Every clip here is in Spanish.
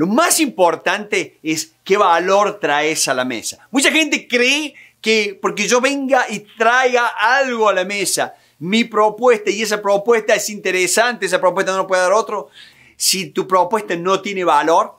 Lo más importante es qué valor traes a la mesa. Mucha gente cree que porque yo venga y traiga algo a la mesa, mi propuesta y esa propuesta es interesante, esa propuesta no puede dar otro. Si tu propuesta no tiene valor,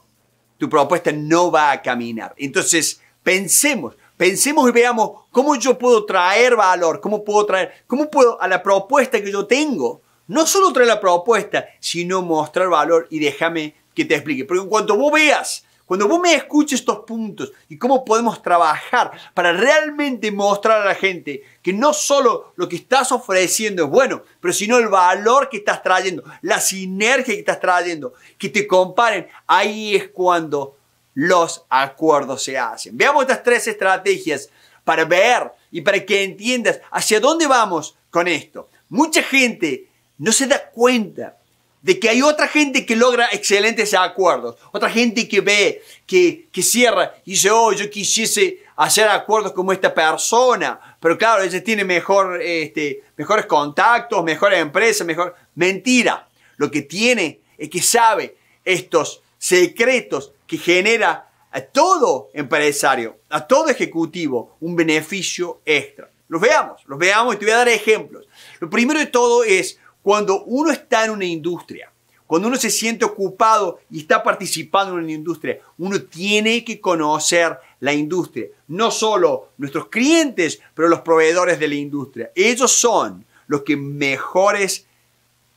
tu propuesta no va a caminar. Entonces, pensemos, pensemos y veamos cómo yo puedo traer valor, cómo puedo traer, cómo puedo a la propuesta que yo tengo, no solo traer la propuesta, sino mostrar valor y déjame que te explique. Porque en cuanto vos veas, cuando vos me escuches estos puntos y cómo podemos trabajar para realmente mostrar a la gente que no solo lo que estás ofreciendo es bueno, pero sino el valor que estás trayendo, la sinergia que estás trayendo, que te comparen, ahí es cuando los acuerdos se hacen. Veamos estas tres estrategias para ver y para que entiendas hacia dónde vamos con esto. Mucha gente no se da cuenta de que hay otra gente que logra excelentes acuerdos, otra gente que ve, que, cierra y dice, oh, yo quisiese hacer acuerdos como esta persona, pero claro, ella tiene mejor, este, mejores contactos, mejores empresas, mejor... Mentira, lo que tiene es que sabe estos secretos que genera a todo empresario, a todo ejecutivo, un beneficio extra. Los veamos, los veamos y te voy a dar ejemplos. Lo primero de todo es cuando uno está en una industria, cuando uno se siente ocupado y está participando en una industria, uno tiene que conocer la industria. No solo nuestros clientes, pero los proveedores de la industria. Ellos son los que mejores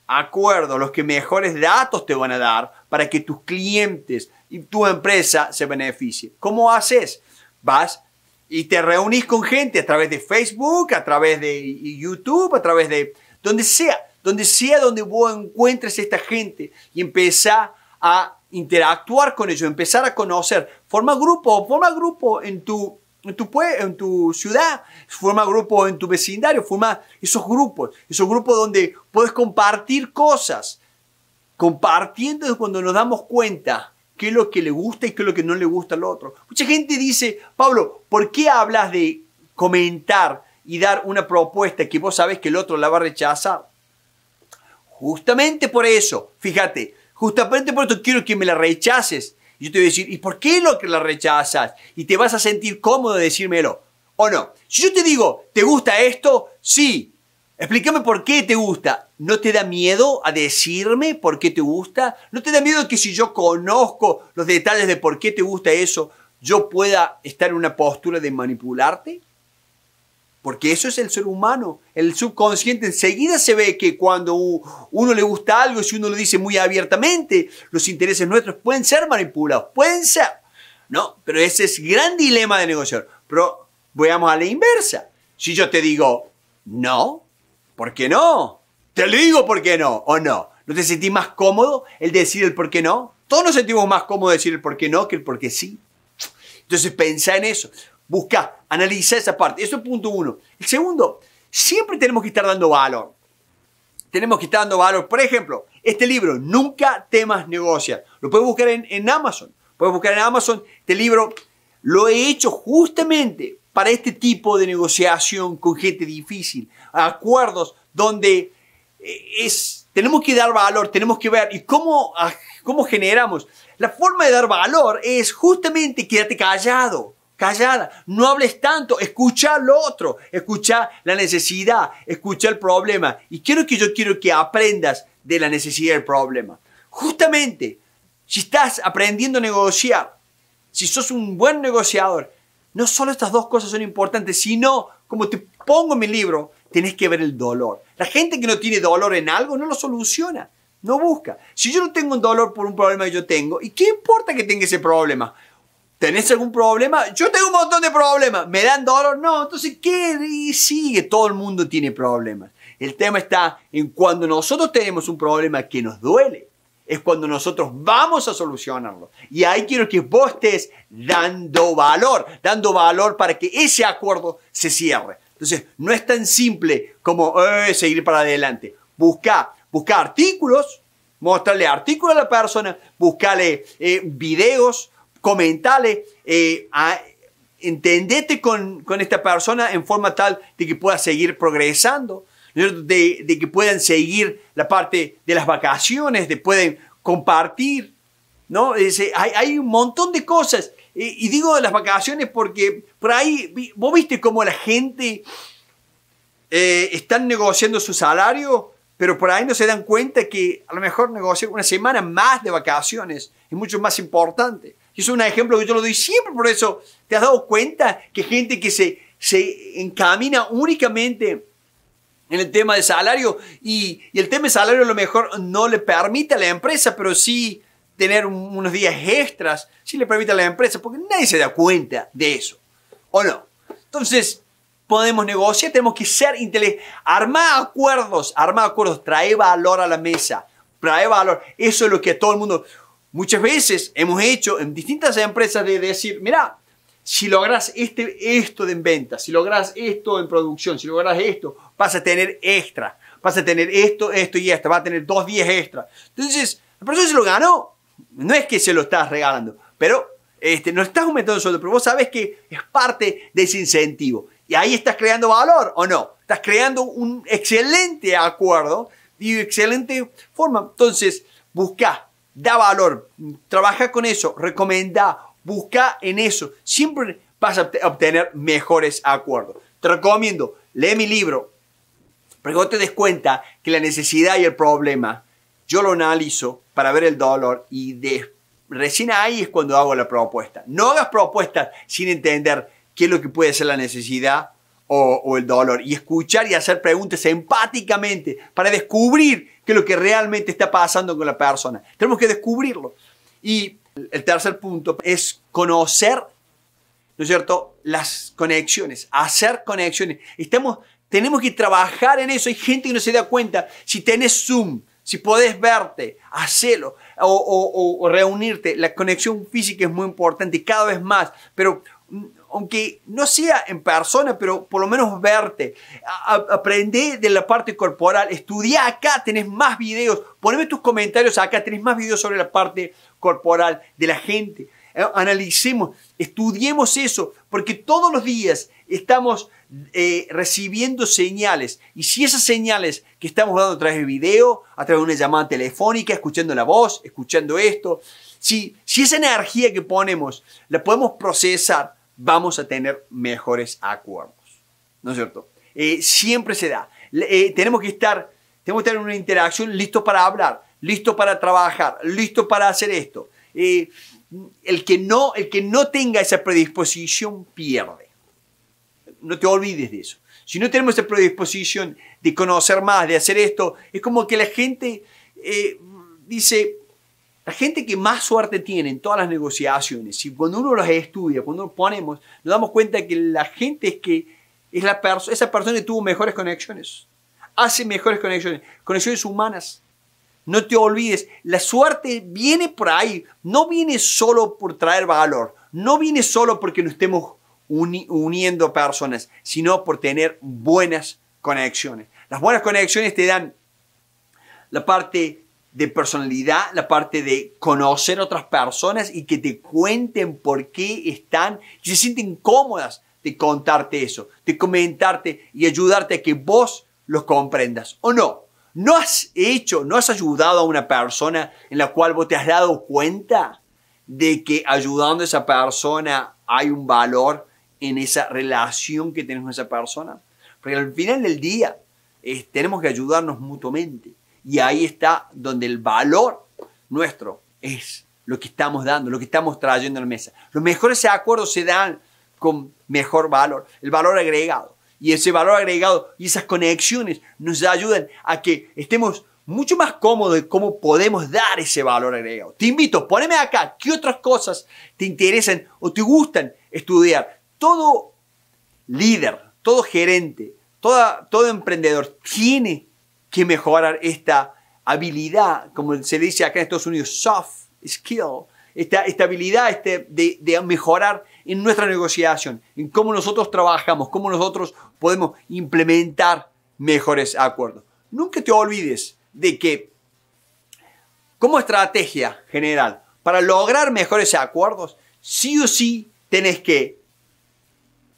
acuerdos, los que mejores datos te van a dar para que tus clientes y tu empresa se beneficien. ¿Cómo haces? Vas y te reunís con gente a través de Facebook, a través de YouTube, a través de donde sea donde sea donde vos encuentres esta gente y empezar a interactuar con ellos, empezar a conocer. Forma grupo, forma grupo en tu, tu, en tu ciudad, forma grupo en tu vecindario, forma esos grupos, esos grupos donde puedes compartir cosas. Compartiendo cuando nos damos cuenta qué es lo que le gusta y qué es lo que no le gusta al otro. Mucha gente dice, Pablo, ¿por qué hablas de comentar y dar una propuesta que vos sabes que el otro la va a rechazar? Justamente por eso, fíjate, justamente por eso quiero que me la rechaces. Yo te voy a decir, ¿y por qué lo que la rechazas? Y te vas a sentir cómodo de decírmelo. ¿O no? Si yo te digo, ¿te gusta esto? Sí. Explícame por qué te gusta. ¿No te da miedo a decirme por qué te gusta? ¿No te da miedo que si yo conozco los detalles de por qué te gusta eso, yo pueda estar en una postura de manipularte? Porque eso es el ser humano, el subconsciente. Enseguida se ve que cuando uno le gusta algo, si uno lo dice muy abiertamente, los intereses nuestros pueden ser manipulados, pueden ser. No, pero ese es gran dilema de negociador. Pero veamos a la inversa. Si yo te digo, no, ¿por qué no? Te lo digo por qué no, o no. ¿No te sentís más cómodo el decir el por qué no? Todos nos sentimos más cómodos decir el por qué no que el por qué sí. Entonces pensá en eso. Busca, analiza esa parte. Eso es punto uno. El segundo, siempre tenemos que estar dando valor. Tenemos que estar dando valor. Por ejemplo, este libro, Nunca temas negocias. Lo puedes buscar en, Amazon. Puedes buscar en Amazon. Este libro lo he hecho justamente para este tipo de negociación con gente difícil. Acuerdos donde eh, es, tenemos que dar valor, tenemos que ver. ¿Y cómo, cómo generamos? La forma de dar valor es justamente quedarte callado callada, no hables tanto, escucha lo otro, escucha la necesidad, escucha el problema. Y quiero que yo quiero que aprendas de la necesidad del problema. Justamente, si estás aprendiendo a negociar, si sos un buen negociador, no solo estas dos cosas son importantes, sino, como te pongo en mi libro, tenés que ver el dolor. La gente que no tiene dolor en algo no lo soluciona, no busca. Si yo no tengo un dolor por un problema que yo tengo, ¿y qué importa que tenga ese problema? ¿Tenés algún problema? Yo tengo un montón de problemas. ¿Me dan dolor? No. Entonces, ¿qué sigue? Todo el mundo tiene problemas. El tema está en cuando nosotros tenemos un problema que nos duele. Es cuando nosotros vamos a solucionarlo. Y ahí quiero que vos estés dando valor, dando valor para que ese acuerdo se cierre. Entonces, no es tan simple como eh, seguir para adelante. Busca, buscar artículos, mostrarle artículos a la persona, buscarle eh, videos, comentale, eh, entendete con, esta persona en forma tal de que pueda seguir progresando, de, que puedan seguir la parte de las vacaciones, de pueden compartir, ¿no? Eh, hay, un montón de cosas. Y, digo de las vacaciones porque por ahí, vos viste cómo la gente eh, están negociando su salario, pero por ahí no se dan cuenta que a lo mejor negociar una semana más de vacaciones es mucho más importante es un ejemplo que yo lo doy siempre, por eso te has dado cuenta que gente que se, se encamina únicamente en el tema de salario y, el tema de salario a lo mejor no le permite a la empresa, pero sí tener unos días extras, sí le permite a la empresa, porque nadie se da cuenta de eso, ¿o no? Entonces, podemos negociar, tenemos que ser inteligentes, armar acuerdos, armar acuerdos, trae valor a la mesa, trae valor, eso es lo que todo el mundo Muchas veces hemos hecho en distintas empresas de decir, mira, si logras este, esto en venta, si logras esto en producción, si logras esto, vas a tener extra, vas a tener esto, esto y esto, vas a tener dos días extra. Entonces, la persona se lo ganó. No es que se lo estás regalando, pero este, no estás aumentando el sueldo, pero vos sabes que es parte de ese incentivo. Y ahí estás creando valor o no. Estás creando un excelente acuerdo y excelente forma. Entonces, busca da valor, trabaja con eso, recomenda, busca en eso. Siempre vas a obtener mejores acuerdos. Te recomiendo, lee mi libro, pero te des cuenta que la necesidad y el problema, yo lo analizo para ver el dolor y de, recién ahí es cuando hago la propuesta. No hagas propuestas sin entender qué es lo que puede ser la necesidad o, el dolor y escuchar y hacer preguntas empáticamente para descubrir qué es lo que realmente está pasando con la persona. Tenemos que descubrirlo. Y el tercer punto es conocer, ¿no es cierto?, las conexiones, hacer conexiones. Estamos, tenemos que trabajar en eso. Hay gente que no se da cuenta. Si tenés Zoom, si podés verte, hacelo o, reunirte. La conexión física es muy importante cada vez más, pero mm, aunque no sea en persona, pero por lo menos verte. aprende de la parte corporal, estudia acá, tenés más videos, poneme tus comentarios acá, tenés más videos sobre la parte corporal de la gente. Eh, analicemos, estudiemos eso, porque todos los días estamos eh, recibiendo señales. Y si esas señales que estamos dando a través de video, a través de una llamada telefónica, escuchando la voz, escuchando esto, si, si esa energía que ponemos la podemos procesar, vamos a tener mejores acuerdos. ¿No es cierto? Eh, siempre se da. Eh, tenemos que estar, tenemos tener una interacción listo para hablar, listo para trabajar, listo para hacer esto. Eh, el, que no, el que no tenga esa predisposición pierde. No te olvides de eso. Si no tenemos esa predisposición de conocer más, de hacer esto, es como que la gente dice, la gente que más suerte tiene en todas las negociaciones, y cuando uno las estudia, cuando nos ponemos, nos damos cuenta que la gente es que es la persona esa persona que tuvo mejores conexiones, hace mejores conexiones, conexiones humanas. No te olvides, la suerte viene por ahí, no viene solo por traer valor, no viene solo porque nos estemos uniendo personas, sino por tener buenas conexiones. Las buenas conexiones te dan la parte de personalidad, la parte de conocer otras personas y que te cuenten por qué están, se sienten cómodas de contarte eso, de comentarte y ayudarte a que vos los comprendas o no. ¿No has hecho, no has ayudado a una persona en la cual vos te has dado cuenta de que ayudando a esa persona hay un valor en esa relación que tenés con esa persona? Porque al final del día eh, tenemos que ayudarnos mutuamente. Y ahí está donde el valor nuestro es lo que estamos dando, lo que estamos trayendo a la mesa. Los mejores acuerdos se dan con mejor valor, el valor agregado. Y ese valor agregado y esas conexiones nos ayudan a que estemos mucho más cómodos de cómo podemos dar ese valor agregado. Te invito, poneme acá qué otras cosas te interesan o te gustan estudiar. Todo líder, todo gerente, toda, todo emprendedor tiene que mejorar esta habilidad, como se dice acá en Estados Unidos, soft skill, esta, esta habilidad este, de, mejorar en nuestra negociación, en cómo nosotros trabajamos, cómo nosotros podemos implementar mejores acuerdos. Nunca te olvides de que como estrategia general, para lograr mejores acuerdos, sí o sí tenés que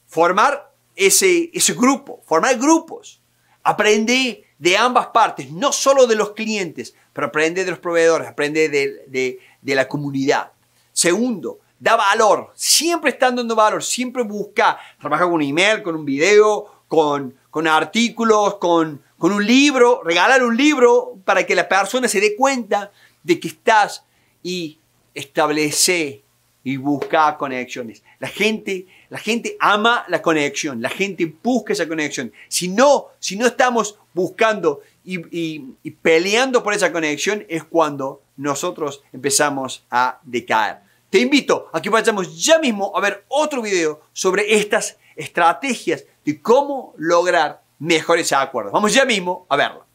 formar ese, ese grupo, formar grupos. aprender de ambas partes, no solo de los clientes, pero aprende de los proveedores, aprende de, la comunidad. Segundo, da valor, siempre están dando valor, siempre busca, trabaja con un email, con un video, con, artículos, con, con un libro, regalar un libro para que la persona se dé cuenta de que estás y establece y busca conexiones. La gente la gente ama la conexión, la gente busca esa conexión. Si no, si no estamos buscando y, y peleando por esa conexión, es cuando nosotros empezamos a decaer. Te invito a que vayamos ya mismo a ver otro video sobre estas estrategias de cómo lograr mejores acuerdos. Vamos ya mismo a verlo.